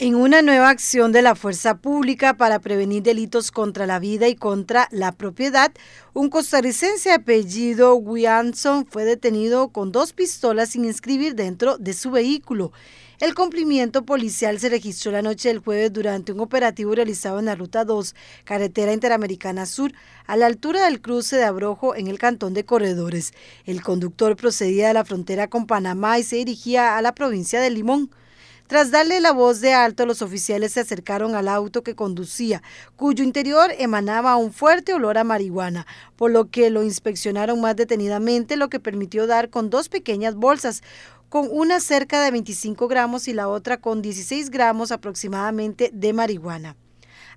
en una nueva acción de la fuerza pública para prevenir delitos contra la vida y contra la propiedad, un costarricense apellido Wianson fue detenido con dos pistolas sin inscribir dentro de su vehículo. El cumplimiento policial se registró la noche del jueves durante un operativo realizado en la Ruta 2, carretera interamericana sur, a la altura del cruce de Abrojo en el cantón de Corredores. El conductor procedía de la frontera con Panamá y se dirigía a la provincia de Limón. Tras darle la voz de alto, los oficiales se acercaron al auto que conducía, cuyo interior emanaba un fuerte olor a marihuana, por lo que lo inspeccionaron más detenidamente, lo que permitió dar con dos pequeñas bolsas con una cerca de 25 gramos y la otra con 16 gramos aproximadamente de marihuana.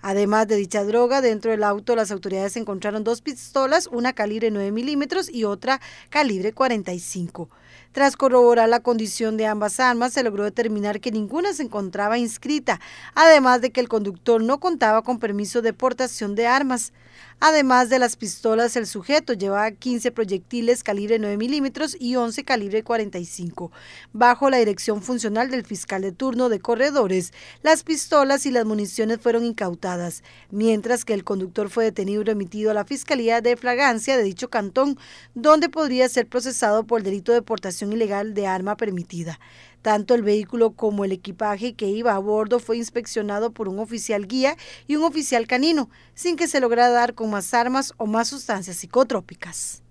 Además de dicha droga, dentro del auto las autoridades encontraron dos pistolas, una calibre 9 milímetros y otra calibre 45. Tras corroborar la condición de ambas armas, se logró determinar que ninguna se encontraba inscrita, además de que el conductor no contaba con permiso de portación de armas. Además de las pistolas, el sujeto llevaba 15 proyectiles calibre 9 milímetros y 11 calibre 45. Bajo la dirección funcional del fiscal de turno de corredores, las pistolas y las municiones fueron incautadas mientras que el conductor fue detenido y remitido a la Fiscalía de Fragancia de dicho cantón, donde podría ser procesado por delito de portación ilegal de arma permitida. Tanto el vehículo como el equipaje que iba a bordo fue inspeccionado por un oficial guía y un oficial canino, sin que se lograra dar con más armas o más sustancias psicotrópicas.